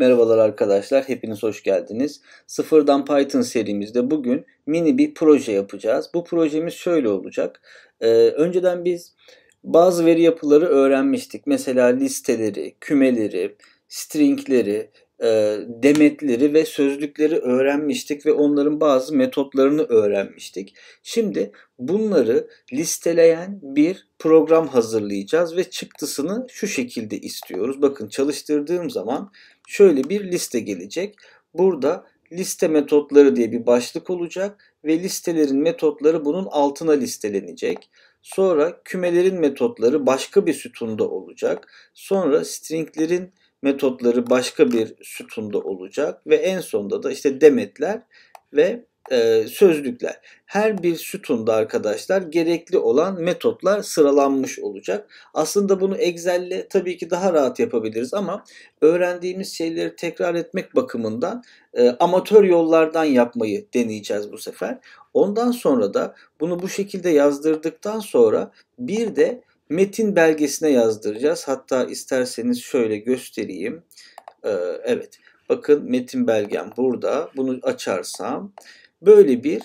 Merhabalar arkadaşlar, hepiniz hoş geldiniz. Sıfırdan Python serimizde bugün mini bir proje yapacağız. Bu projemiz şöyle olacak. Ee, önceden biz bazı veri yapıları öğrenmiştik. Mesela listeleri, kümeleri, stringleri e, demetleri ve sözlükleri öğrenmiştik ve onların bazı metotlarını öğrenmiştik. Şimdi bunları listeleyen bir program hazırlayacağız ve çıktısını şu şekilde istiyoruz. Bakın çalıştırdığım zaman şöyle bir liste gelecek. Burada liste metotları diye bir başlık olacak ve listelerin metotları bunun altına listelenecek. Sonra kümelerin metotları başka bir sütunda olacak. Sonra stringlerin metotları başka bir sütunda olacak ve en sonda da işte demetler ve e, sözlükler. Her bir sütunda arkadaşlar gerekli olan metotlar sıralanmış olacak. Aslında bunu Excel'le tabii ki daha rahat yapabiliriz ama öğrendiğimiz şeyleri tekrar etmek bakımından e, amatör yollardan yapmayı deneyeceğiz bu sefer. Ondan sonra da bunu bu şekilde yazdırdıktan sonra bir de metin belgesine yazdıracağız. Hatta isterseniz şöyle göstereyim. Ee, evet. Bakın metin belgem burada. Bunu açarsam böyle bir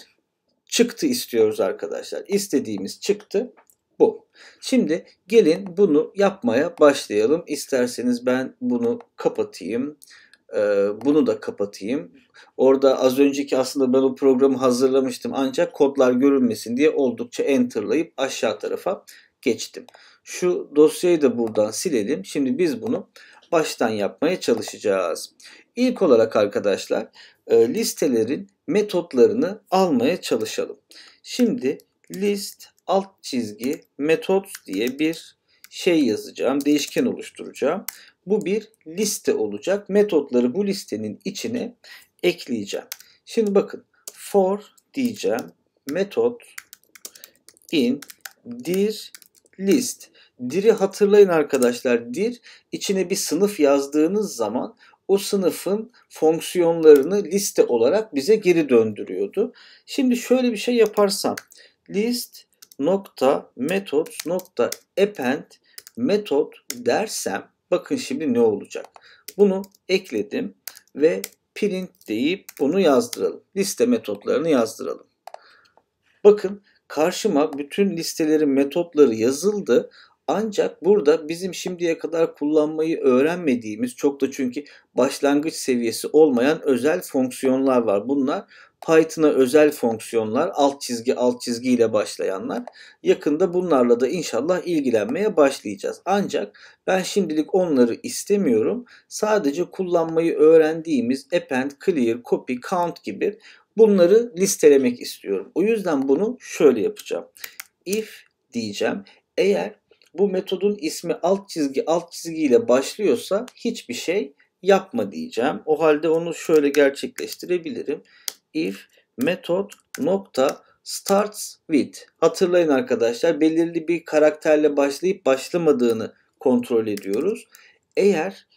çıktı istiyoruz arkadaşlar. İstediğimiz çıktı bu. Şimdi gelin bunu yapmaya başlayalım. İsterseniz ben bunu kapatayım. Ee, bunu da kapatayım. Orada az önceki aslında ben o programı hazırlamıştım. Ancak kodlar görünmesin diye oldukça enterlayıp aşağı tarafa geçtim. Şu dosyayı da buradan silelim. Şimdi biz bunu baştan yapmaya çalışacağız. İlk olarak arkadaşlar e, listelerin metotlarını almaya çalışalım. Şimdi list alt çizgi metot diye bir şey yazacağım. Değişken oluşturacağım. Bu bir liste olacak. Metotları bu listenin içine ekleyeceğim. Şimdi bakın for diyeceğim. Metot in dir list. Dir'i hatırlayın arkadaşlar. Dir içine bir sınıf yazdığınız zaman o sınıfın fonksiyonlarını liste olarak bize geri döndürüyordu. Şimdi şöyle bir şey yaparsam list nokta methods nokta append method dersem bakın şimdi ne olacak. Bunu ekledim ve print deyip bunu yazdıralım. Liste metotlarını yazdıralım. Bakın karşıma bütün listelerin metotları yazıldı. Ancak burada bizim şimdiye kadar kullanmayı öğrenmediğimiz çok da çünkü başlangıç seviyesi olmayan özel fonksiyonlar var. Bunlar Python'a özel fonksiyonlar, alt çizgi alt çizgi ile başlayanlar. Yakında bunlarla da inşallah ilgilenmeye başlayacağız. Ancak ben şimdilik onları istemiyorum. Sadece kullanmayı öğrendiğimiz append, clear, copy, count gibi Bunları listelemek istiyorum. O yüzden bunu şöyle yapacağım. If diyeceğim. Eğer bu metodun ismi alt çizgi alt çizgi ile başlıyorsa hiçbir şey yapma diyeceğim. O halde onu şöyle gerçekleştirebilirim. If metot nokta starts with. Hatırlayın arkadaşlar belirli bir karakterle başlayıp başlamadığını kontrol ediyoruz. Eğer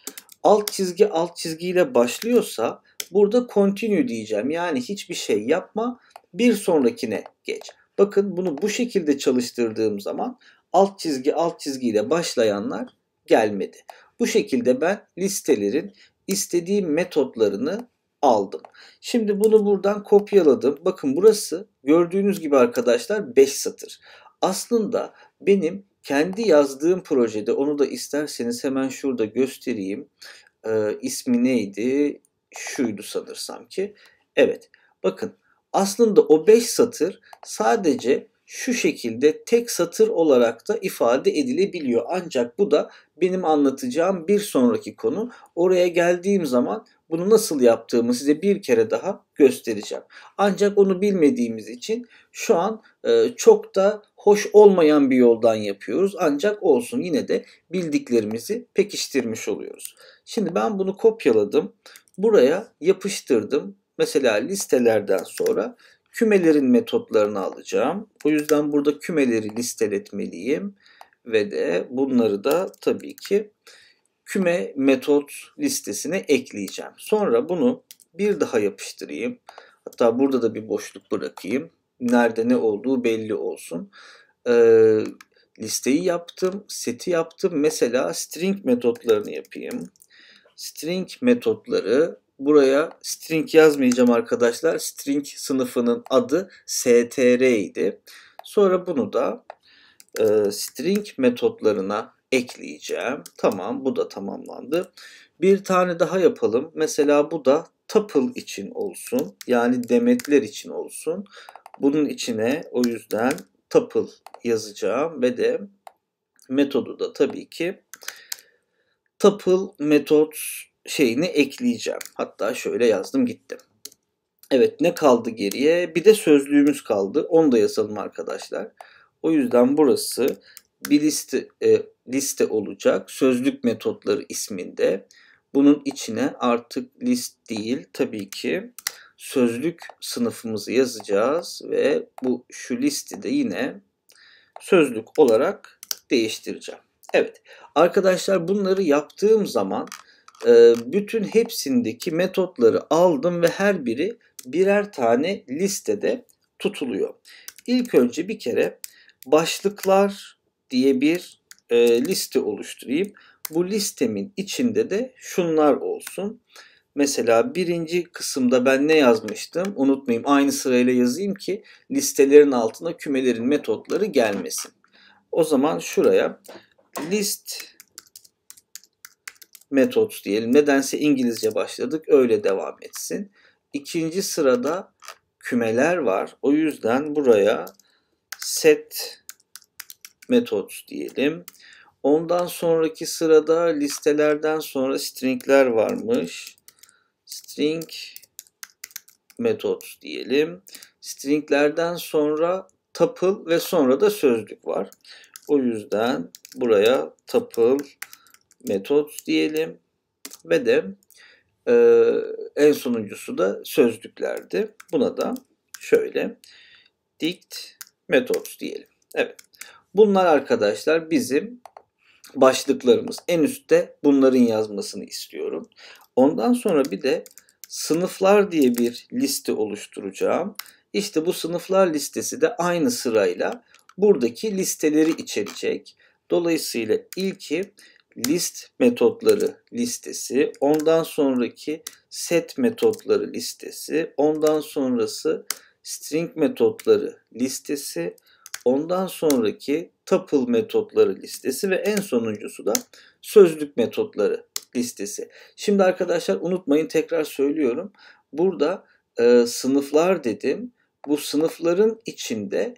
alt çizgi alt çizgiyle başlıyorsa Burada continue diyeceğim. Yani hiçbir şey yapma. Bir sonrakine geç. Bakın bunu bu şekilde çalıştırdığım zaman alt çizgi alt çizgiyle başlayanlar gelmedi. Bu şekilde ben listelerin istediğim metotlarını aldım. Şimdi bunu buradan kopyaladım. Bakın burası gördüğünüz gibi arkadaşlar 5 satır. Aslında benim kendi yazdığım projede onu da isterseniz hemen şurada göstereyim. Ee, ismi neydi? şuydu sanırsam ki. Evet. Bakın aslında o 5 satır sadece şu şekilde tek satır olarak da ifade edilebiliyor. Ancak bu da benim anlatacağım bir sonraki konu. Oraya geldiğim zaman bunu nasıl yaptığımı size bir kere daha göstereceğim. Ancak onu bilmediğimiz için şu an e, çok da hoş olmayan bir yoldan yapıyoruz. Ancak olsun yine de bildiklerimizi pekiştirmiş oluyoruz. Şimdi ben bunu kopyaladım buraya yapıştırdım. Mesela listelerden sonra kümelerin metotlarını alacağım. O yüzden burada kümeleri listeletmeliyim ve de bunları da tabii ki küme metot listesine ekleyeceğim. Sonra bunu bir daha yapıştırayım. Hatta burada da bir boşluk bırakayım. Nerede ne olduğu belli olsun. Ee, listeyi yaptım, seti yaptım. Mesela string metotlarını yapayım string metotları buraya string yazmayacağım arkadaşlar. String sınıfının adı str idi. Sonra bunu da e, string metotlarına ekleyeceğim. Tamam bu da tamamlandı. Bir tane daha yapalım. Mesela bu da tuple için olsun. Yani demetler için olsun. Bunun içine o yüzden tuple yazacağım ve de metodu da tabii ki tuple metot şeyini ekleyeceğim. Hatta şöyle yazdım gittim. Evet ne kaldı geriye? Bir de sözlüğümüz kaldı. Onu da yazalım arkadaşlar. O yüzden burası bir liste e, liste olacak. Sözlük metotları isminde. Bunun içine artık list değil tabii ki sözlük sınıfımızı yazacağız ve bu şu listi de yine sözlük olarak değiştireceğim. Evet arkadaşlar bunları yaptığım zaman e, bütün hepsindeki metotları aldım ve her biri birer tane listede tutuluyor. İlk önce bir kere başlıklar diye bir e, liste oluşturayım. Bu listemin içinde de şunlar olsun. Mesela birinci kısımda ben ne yazmıştım? Unutmayayım aynı sırayla yazayım ki listelerin altına kümelerin metotları gelmesin. O zaman şuraya list methods diyelim. Nedense İngilizce başladık. Öyle devam etsin. İkinci sırada kümeler var. O yüzden buraya set methods diyelim. Ondan sonraki sırada listelerden sonra stringler varmış. String methods diyelim. Stringlerden sonra tuple ve sonra da sözlük var. O yüzden Buraya tuple metot diyelim ve de e, en sonuncusu da sözlüklerdi. Buna da şöyle dict metot diyelim. Evet. Bunlar arkadaşlar bizim başlıklarımız. En üstte bunların yazmasını istiyorum. Ondan sonra bir de sınıflar diye bir liste oluşturacağım. İşte bu sınıflar listesi de aynı sırayla buradaki listeleri içerecek. Dolayısıyla ilki list metotları listesi, ondan sonraki set metotları listesi, ondan sonrası string metotları listesi, ondan sonraki tuple metotları listesi ve en sonuncusu da sözlük metotları listesi. Şimdi arkadaşlar unutmayın tekrar söylüyorum. Burada e, sınıflar dedim. Bu sınıfların içinde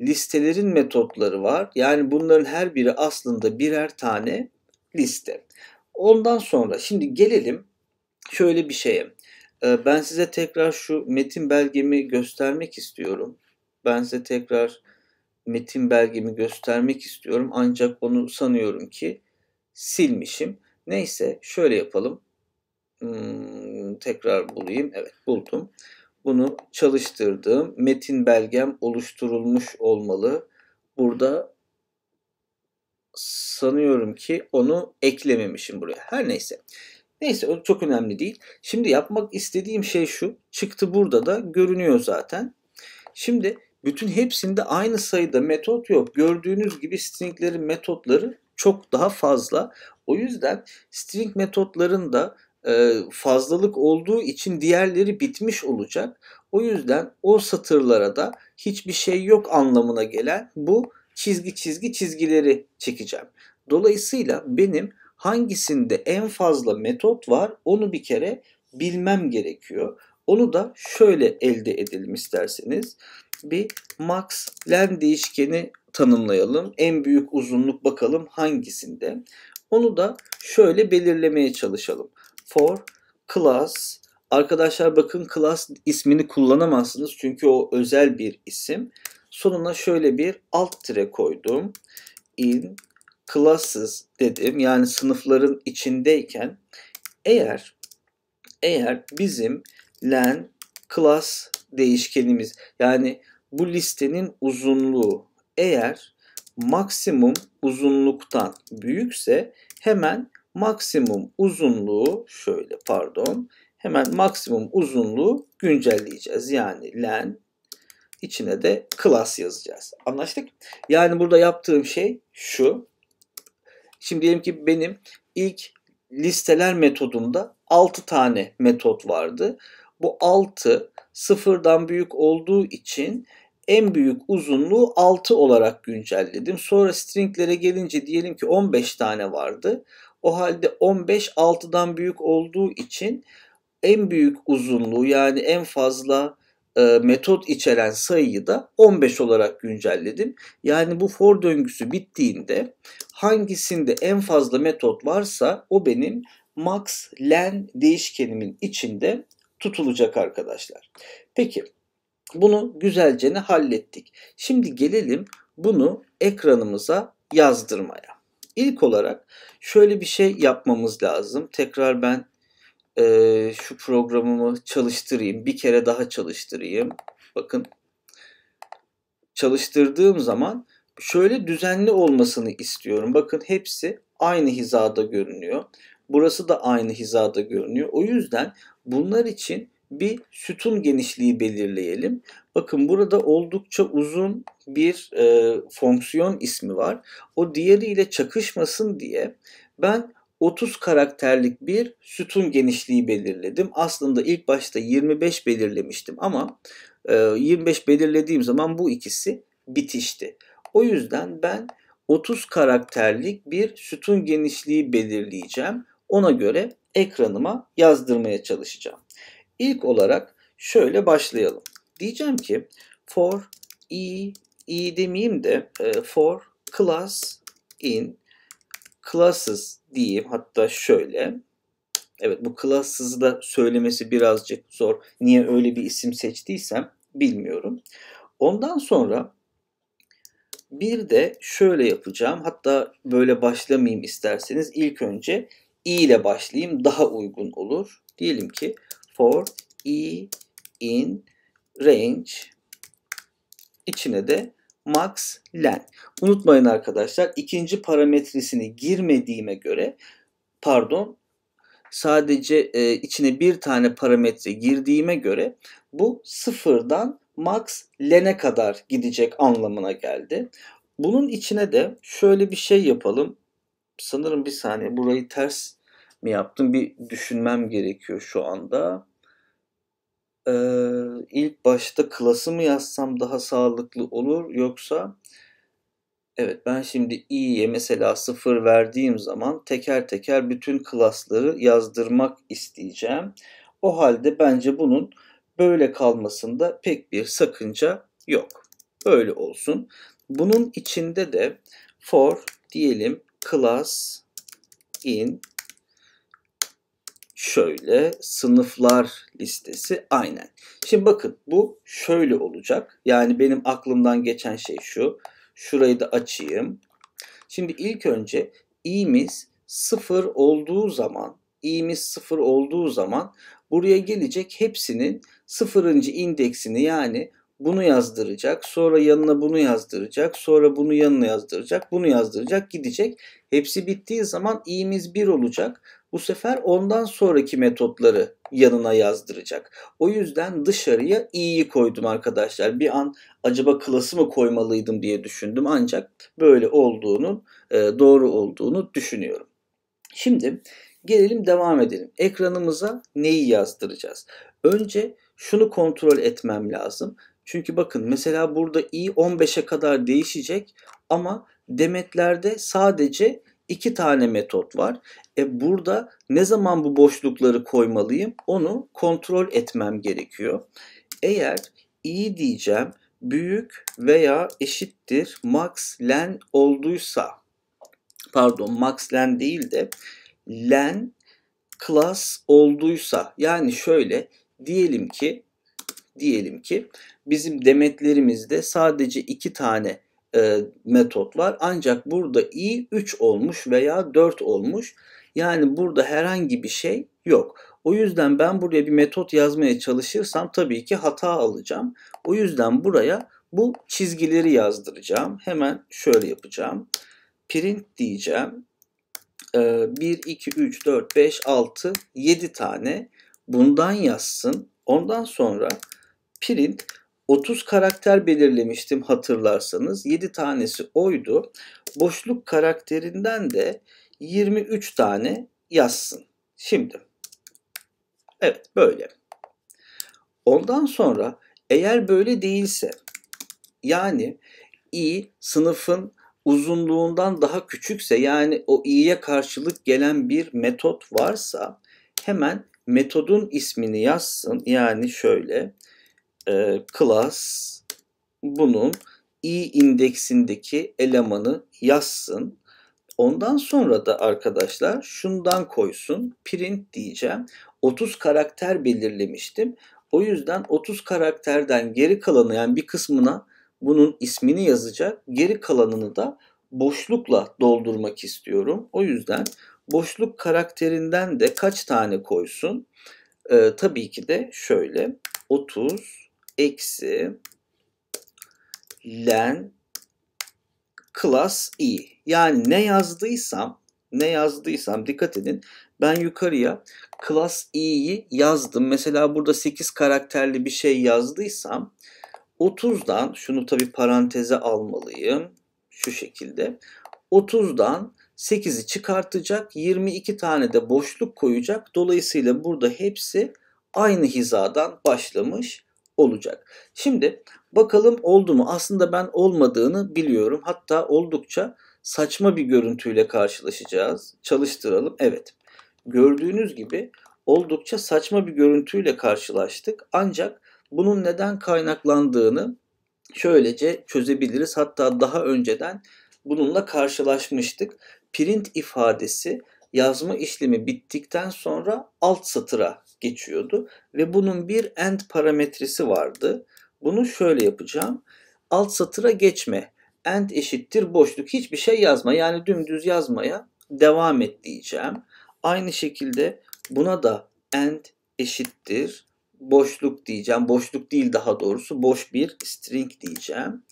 listelerin metotları var. Yani bunların her biri aslında birer tane liste. Ondan sonra şimdi gelelim şöyle bir şeye. Ee, ben size tekrar şu metin belgemi göstermek istiyorum. Ben size tekrar metin belgemi göstermek istiyorum. Ancak onu sanıyorum ki silmişim. Neyse şöyle yapalım. Hmm, tekrar bulayım. Evet buldum bunu çalıştırdığım metin belgem oluşturulmuş olmalı. Burada sanıyorum ki onu eklememişim buraya. Her neyse. Neyse o çok önemli değil. Şimdi yapmak istediğim şey şu. Çıktı burada da görünüyor zaten. Şimdi bütün hepsinde aynı sayıda metot yok. Gördüğünüz gibi stringlerin metotları çok daha fazla. O yüzden string da e, fazlalık olduğu için diğerleri bitmiş olacak. O yüzden o satırlara da hiçbir şey yok anlamına gelen bu çizgi çizgi çizgileri çekeceğim. Dolayısıyla benim hangisinde en fazla metot var onu bir kere bilmem gerekiyor. Onu da şöyle elde edelim isterseniz. Bir max len değişkeni tanımlayalım. En büyük uzunluk bakalım hangisinde. Onu da şöyle belirlemeye çalışalım for class. Arkadaşlar bakın class ismini kullanamazsınız çünkü o özel bir isim. Sonuna şöyle bir alt tire koydum. In classes dedim. Yani sınıfların içindeyken eğer eğer bizim len class değişkenimiz yani bu listenin uzunluğu eğer maksimum uzunluktan büyükse hemen maksimum uzunluğu şöyle pardon hemen maksimum uzunluğu güncelleyeceğiz. Yani len içine de class yazacağız. Anlaştık? Yani burada yaptığım şey şu. Şimdi diyelim ki benim ilk listeler metodumda 6 tane metot vardı. Bu 6 sıfırdan büyük olduğu için en büyük uzunluğu 6 olarak güncelledim. Sonra stringlere gelince diyelim ki 15 tane vardı. O halde 15 6'dan büyük olduğu için en büyük uzunluğu yani en fazla e, metot içeren sayıyı da 15 olarak güncelledim. Yani bu for döngüsü bittiğinde hangisinde en fazla metot varsa o benim max len değişkenimin içinde tutulacak arkadaşlar. Peki bunu güzelce ne hallettik. Şimdi gelelim bunu ekranımıza yazdırmaya. İlk olarak şöyle bir şey yapmamız lazım. Tekrar ben e, şu programımı çalıştırayım. Bir kere daha çalıştırayım. Bakın çalıştırdığım zaman şöyle düzenli olmasını istiyorum. Bakın hepsi aynı hizada görünüyor. Burası da aynı hizada görünüyor. O yüzden bunlar için bir sütun genişliği belirleyelim. Bakın burada oldukça uzun bir e, fonksiyon ismi var. O diğeriyle çakışmasın diye ben 30 karakterlik bir sütun genişliği belirledim. Aslında ilk başta 25 belirlemiştim ama e, 25 belirlediğim zaman bu ikisi bitişti. O yüzden ben 30 karakterlik bir sütun genişliği belirleyeceğim. Ona göre ekranıma yazdırmaya çalışacağım. İlk olarak şöyle başlayalım. Diyeceğim ki for i i demeyeyim de e, for class in classes diyeyim hatta şöyle. Evet bu classes'ı da söylemesi birazcık zor. Niye öyle bir isim seçtiysem bilmiyorum. Ondan sonra bir de şöyle yapacağım. Hatta böyle başlamayayım isterseniz. İlk önce i ile başlayayım. Daha uygun olur. Diyelim ki for e in range içine de max len. Unutmayın arkadaşlar ikinci parametresini girmediğime göre pardon sadece e, içine bir tane parametre girdiğime göre bu sıfırdan max len'e kadar gidecek anlamına geldi. Bunun içine de şöyle bir şey yapalım. Sanırım bir saniye burayı ters mi yaptım bir düşünmem gerekiyor şu anda. Ee, ilk başta klası mı yazsam daha sağlıklı olur yoksa evet ben şimdi i'ye mesela sıfır verdiğim zaman teker teker bütün klasları yazdırmak isteyeceğim. O halde bence bunun böyle kalmasında pek bir sakınca yok. Böyle olsun. Bunun içinde de for diyelim class in şöyle sınıflar listesi aynen. Şimdi bakın bu şöyle olacak. Yani benim aklımdan geçen şey şu. Şurayı da açayım. Şimdi ilk önce i'miz sıfır olduğu zaman i'miz sıfır olduğu zaman buraya gelecek hepsinin sıfırıncı indeksini yani bunu yazdıracak, sonra yanına bunu yazdıracak, sonra bunu yanına yazdıracak, bunu yazdıracak, gidecek. Hepsi bittiği zaman i'miz 1 olacak. Bu sefer ondan sonraki metotları yanına yazdıracak. O yüzden dışarıya i'yi koydum arkadaşlar. Bir an acaba klası mı koymalıydım diye düşündüm ancak böyle olduğunu, e, doğru olduğunu düşünüyorum. Şimdi gelelim devam edelim. Ekranımıza neyi yazdıracağız? Önce şunu kontrol etmem lazım. Çünkü bakın mesela burada i 15'e kadar değişecek ama demetlerde sadece iki tane metot var. E burada ne zaman bu boşlukları koymalıyım? Onu kontrol etmem gerekiyor. Eğer iyi diyeceğim büyük veya eşittir max len olduysa pardon max len değil de len class olduysa yani şöyle diyelim ki diyelim ki bizim demetlerimizde sadece iki tane e, metot var. Ancak burada i 3 olmuş veya 4 olmuş. Yani burada herhangi bir şey yok. O yüzden ben buraya bir metot yazmaya çalışırsam tabii ki hata alacağım. O yüzden buraya bu çizgileri yazdıracağım. Hemen şöyle yapacağım. Print diyeceğim. Ee, 1, 2, 3, 4, 5, 6, 7 tane bundan yazsın. Ondan sonra print 30 karakter belirlemiştim hatırlarsanız. 7 tanesi oydu. Boşluk karakterinden de 23 tane yazsın. Şimdi. Evet böyle. Ondan sonra eğer böyle değilse yani i sınıfın uzunluğundan daha küçükse yani o i'ye karşılık gelen bir metot varsa hemen metodun ismini yazsın. Yani şöyle e, class bunun i indeksindeki elemanı yazsın. Ondan sonra da arkadaşlar şundan koysun print diyeceğim. 30 karakter belirlemiştim. O yüzden 30 karakterden geri kalanı yani bir kısmına bunun ismini yazacak. Geri kalanını da boşlukla doldurmak istiyorum. O yüzden boşluk karakterinden de kaç tane koysun? Ee, tabii ki de şöyle 30 eksi len class i. Yani ne yazdıysam ne yazdıysam dikkat edin. Ben yukarıya class i'yi yazdım. Mesela burada 8 karakterli bir şey yazdıysam 30'dan şunu tabi paranteze almalıyım. Şu şekilde. 30'dan 8'i çıkartacak. 22 tane de boşluk koyacak. Dolayısıyla burada hepsi aynı hizadan başlamış olacak. Şimdi bakalım oldu mu? Aslında ben olmadığını biliyorum. Hatta oldukça saçma bir görüntüyle karşılaşacağız. Çalıştıralım. Evet. Gördüğünüz gibi oldukça saçma bir görüntüyle karşılaştık. Ancak bunun neden kaynaklandığını şöylece çözebiliriz. Hatta daha önceden bununla karşılaşmıştık. Print ifadesi yazma işlemi bittikten sonra alt satıra geçiyordu ve bunun bir end parametresi vardı. Bunu şöyle yapacağım. Alt satıra geçme. End eşittir boşluk. Hiçbir şey yazma. Yani dümdüz yazmaya devam et diyeceğim. Aynı şekilde buna da end eşittir boşluk diyeceğim. Boşluk değil daha doğrusu boş bir string diyeceğim.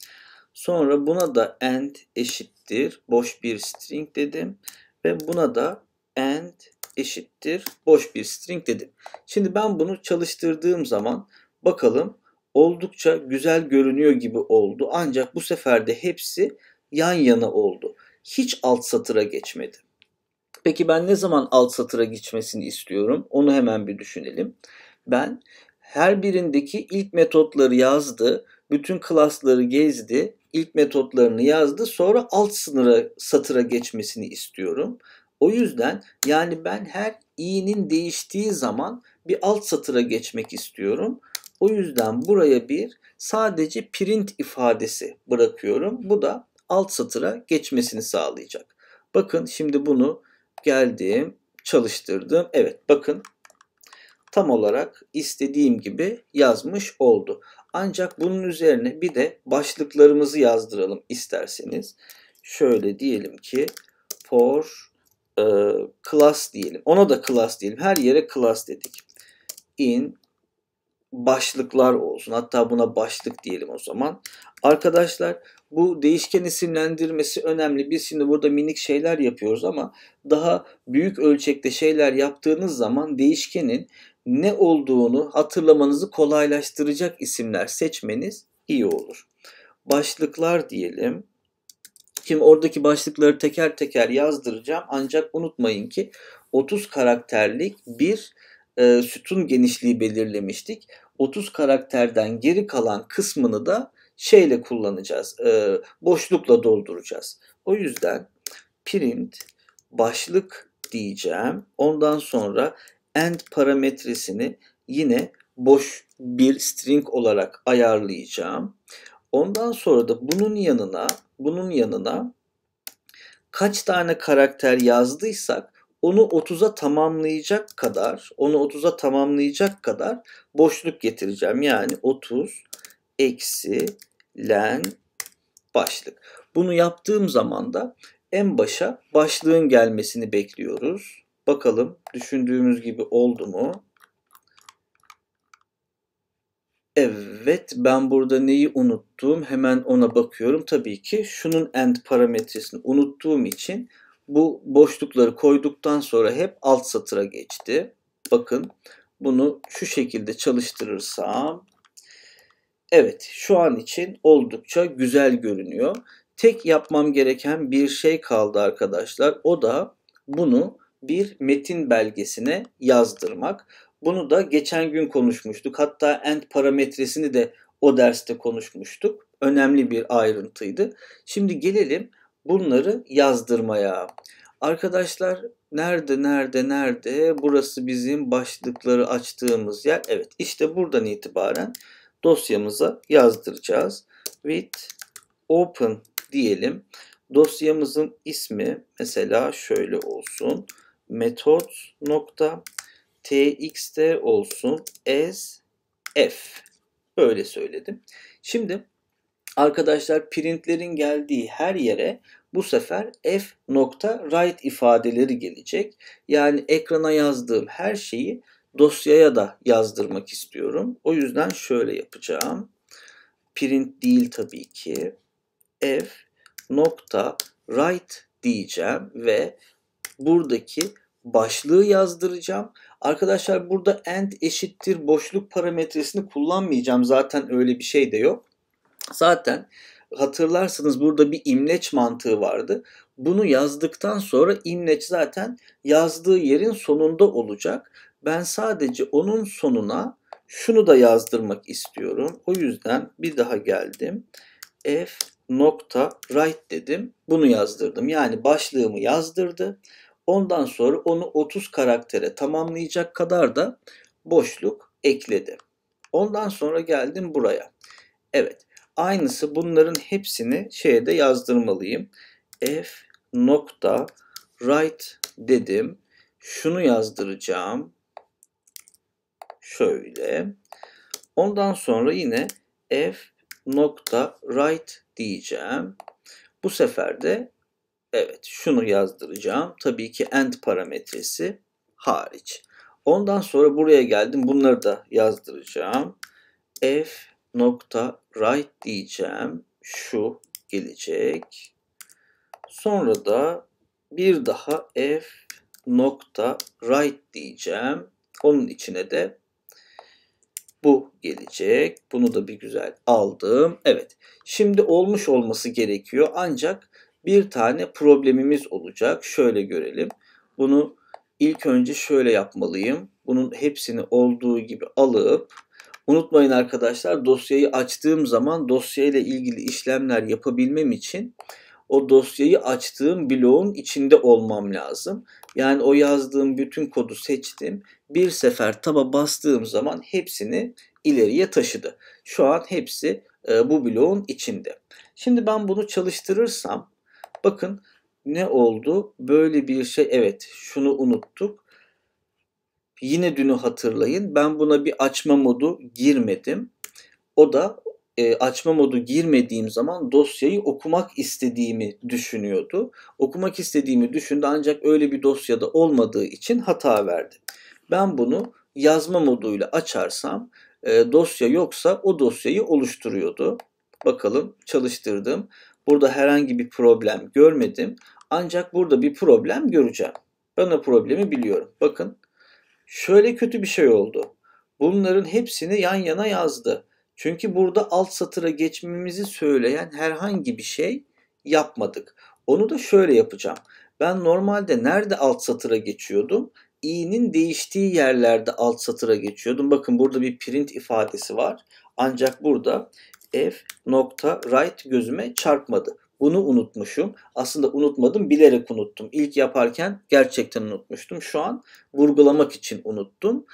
Sonra buna da end eşittir boş bir string dedim ve buna da end eşittir boş bir string dedim. Şimdi ben bunu çalıştırdığım zaman bakalım oldukça güzel görünüyor gibi oldu. Ancak bu sefer de hepsi yan yana oldu. Hiç alt satıra geçmedi. Peki ben ne zaman alt satıra geçmesini istiyorum? Onu hemen bir düşünelim. Ben her birindeki ilk metotları yazdı, bütün klasları gezdi, ilk metotlarını yazdı, sonra alt sınıra satıra geçmesini istiyorum. O yüzden yani ben her i'nin değiştiği zaman bir alt satıra geçmek istiyorum. O yüzden buraya bir sadece print ifadesi bırakıyorum. Bu da alt satıra geçmesini sağlayacak. Bakın şimdi bunu geldim, çalıştırdım. Evet bakın tam olarak istediğim gibi yazmış oldu. Ancak bunun üzerine bir de başlıklarımızı yazdıralım isterseniz. Şöyle diyelim ki for e, class diyelim. Ona da class diyelim. Her yere class dedik. In başlıklar olsun. Hatta buna başlık diyelim o zaman. Arkadaşlar bu değişken isimlendirmesi önemli. Biz şimdi burada minik şeyler yapıyoruz ama daha büyük ölçekte şeyler yaptığınız zaman değişkenin ne olduğunu hatırlamanızı kolaylaştıracak isimler seçmeniz iyi olur. Başlıklar diyelim. Şimdi oradaki başlıkları teker teker yazdıracağım. Ancak unutmayın ki 30 karakterlik bir e, sütun genişliği belirlemiştik. 30 karakterden geri kalan kısmını da şeyle kullanacağız. E, boşlukla dolduracağız. O yüzden print başlık diyeceğim. Ondan sonra end parametresini yine boş bir string olarak ayarlayacağım. Ondan sonra da bunun yanına bunun yanına kaç tane karakter yazdıysak onu 30'a tamamlayacak kadar, onu 30'a tamamlayacak kadar boşluk getireceğim. Yani 30 eksi len başlık. Bunu yaptığım zaman da en başa başlığın gelmesini bekliyoruz. Bakalım düşündüğümüz gibi oldu mu? Evet, ben burada neyi unuttum? Hemen ona bakıyorum. Tabii ki şunun end parametresini unuttuğum için bu boşlukları koyduktan sonra hep alt satıra geçti. Bakın bunu şu şekilde çalıştırırsam evet şu an için oldukça güzel görünüyor. Tek yapmam gereken bir şey kaldı arkadaşlar. O da bunu bir metin belgesine yazdırmak. Bunu da geçen gün konuşmuştuk. Hatta end parametresini de o derste konuşmuştuk. Önemli bir ayrıntıydı. Şimdi gelelim bunları yazdırmaya. Arkadaşlar nerede nerede nerede burası bizim başlıkları açtığımız yer. Evet işte buradan itibaren dosyamıza yazdıracağız. With open diyelim. Dosyamızın ismi mesela şöyle olsun. Metot nokta tx de olsun as f. Böyle söyledim. Şimdi arkadaşlar printlerin geldiği her yere bu sefer f nokta write ifadeleri gelecek. Yani ekrana yazdığım her şeyi dosyaya da yazdırmak istiyorum. O yüzden şöyle yapacağım. Print değil tabii ki. F nokta write diyeceğim ve buradaki başlığı yazdıracağım Arkadaşlar burada end eşittir boşluk parametresini kullanmayacağım. Zaten öyle bir şey de yok. Zaten hatırlarsınız burada bir imleç mantığı vardı. Bunu yazdıktan sonra imleç zaten yazdığı yerin sonunda olacak. Ben sadece onun sonuna şunu da yazdırmak istiyorum. O yüzden bir daha geldim. F nokta write dedim. Bunu yazdırdım. Yani başlığımı yazdırdı. Ondan sonra onu 30 karaktere tamamlayacak kadar da boşluk ekledi. Ondan sonra geldim buraya. Evet. Aynısı bunların hepsini şeye de yazdırmalıyım. F nokta write dedim. Şunu yazdıracağım. Şöyle. Ondan sonra yine f nokta write diyeceğim. Bu sefer de Evet şunu yazdıracağım. Tabii ki end parametresi hariç. Ondan sonra buraya geldim. Bunları da yazdıracağım. F nokta write diyeceğim. Şu gelecek. Sonra da bir daha F nokta write diyeceğim. Onun içine de bu gelecek. Bunu da bir güzel aldım. Evet. Şimdi olmuş olması gerekiyor. Ancak bir tane problemimiz olacak. Şöyle görelim. Bunu ilk önce şöyle yapmalıyım. Bunun hepsini olduğu gibi alıp unutmayın arkadaşlar dosyayı açtığım zaman dosyayla ilgili işlemler yapabilmem için o dosyayı açtığım bloğun içinde olmam lazım. Yani o yazdığım bütün kodu seçtim. Bir sefer taba bastığım zaman hepsini ileriye taşıdı. Şu an hepsi e, bu bloğun içinde. Şimdi ben bunu çalıştırırsam Bakın ne oldu? Böyle bir şey evet şunu unuttuk. Yine dünü hatırlayın. Ben buna bir açma modu girmedim. O da e, açma modu girmediğim zaman dosyayı okumak istediğimi düşünüyordu. Okumak istediğimi düşündü ancak öyle bir dosyada olmadığı için hata verdi. Ben bunu yazma moduyla açarsam e, dosya yoksa o dosyayı oluşturuyordu. Bakalım çalıştırdım. Burada herhangi bir problem görmedim. Ancak burada bir problem göreceğim. Ben o problemi biliyorum. Bakın şöyle kötü bir şey oldu. Bunların hepsini yan yana yazdı. Çünkü burada alt satıra geçmemizi söyleyen herhangi bir şey yapmadık. Onu da şöyle yapacağım. Ben normalde nerede alt satıra geçiyordum? i'nin değiştiği yerlerde alt satıra geçiyordum. Bakın burada bir print ifadesi var. Ancak burada f nokta right gözüme çarpmadı. Bunu unutmuşum. Aslında unutmadım bilerek unuttum. İlk yaparken gerçekten unutmuştum. Şu an vurgulamak için unuttum.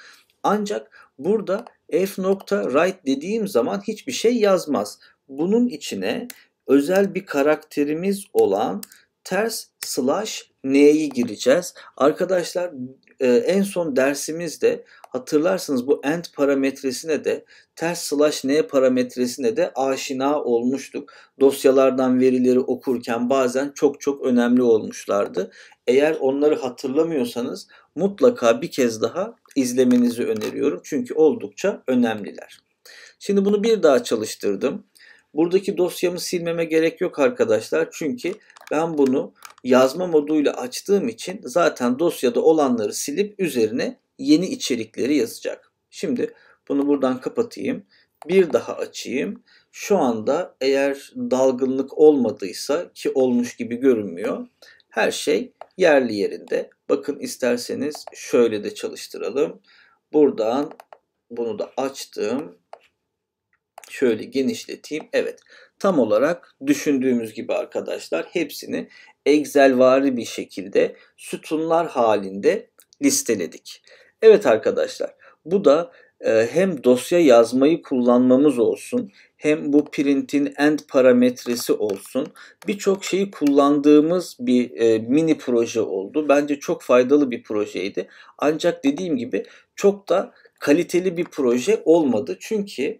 Ancak burada f nokta right dediğim zaman hiçbir şey yazmaz. Bunun içine özel bir karakterimiz olan ters slash n'yi gireceğiz. Arkadaşlar e, en son dersimizde hatırlarsınız bu end parametresine de ters slash n parametresine de aşina olmuştuk. Dosyalardan verileri okurken bazen çok çok önemli olmuşlardı. Eğer onları hatırlamıyorsanız mutlaka bir kez daha izlemenizi öneriyorum. Çünkü oldukça önemliler. Şimdi bunu bir daha çalıştırdım. Buradaki dosyamı silmeme gerek yok arkadaşlar. Çünkü ben bunu yazma moduyla açtığım için zaten dosyada olanları silip üzerine yeni içerikleri yazacak. Şimdi bunu buradan kapatayım. Bir daha açayım. Şu anda eğer dalgınlık olmadıysa ki olmuş gibi görünmüyor. Her şey yerli yerinde. Bakın isterseniz şöyle de çalıştıralım. Buradan bunu da açtım. Şöyle genişleteyim. Evet. Tam olarak düşündüğümüz gibi arkadaşlar hepsini Excelvari bir şekilde sütunlar halinde listeledik. Evet arkadaşlar. Bu da e, hem dosya yazmayı kullanmamız olsun hem bu print'in end parametresi olsun birçok şeyi kullandığımız bir e, mini proje oldu. Bence çok faydalı bir projeydi. Ancak dediğim gibi çok da kaliteli bir proje olmadı. Çünkü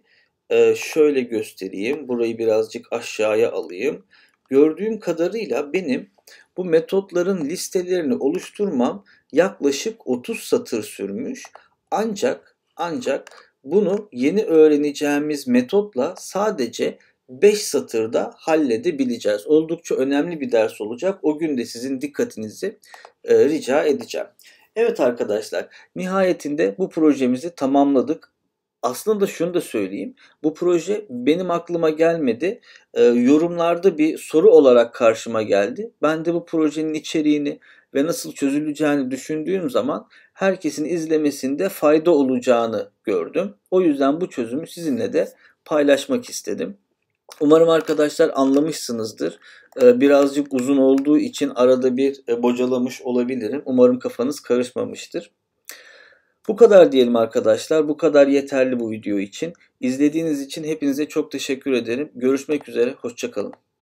ee, şöyle göstereyim. Burayı birazcık aşağıya alayım. Gördüğüm kadarıyla benim bu metotların listelerini oluşturmam yaklaşık 30 satır sürmüş. Ancak ancak bunu yeni öğreneceğimiz metotla sadece 5 satırda halledebileceğiz. Oldukça önemli bir ders olacak. O gün de sizin dikkatinizi e, rica edeceğim. Evet arkadaşlar, nihayetinde bu projemizi tamamladık aslında şunu da söyleyeyim. Bu proje benim aklıma gelmedi. E, yorumlarda bir soru olarak karşıma geldi. Ben de bu projenin içeriğini ve nasıl çözüleceğini düşündüğüm zaman herkesin izlemesinde fayda olacağını gördüm. O yüzden bu çözümü sizinle de paylaşmak istedim. Umarım arkadaşlar anlamışsınızdır. Ee, birazcık uzun olduğu için arada bir e, bocalamış olabilirim. Umarım kafanız karışmamıştır. Bu kadar diyelim arkadaşlar. Bu kadar yeterli bu video için. İzlediğiniz için hepinize çok teşekkür ederim. Görüşmek üzere. Hoşçakalın.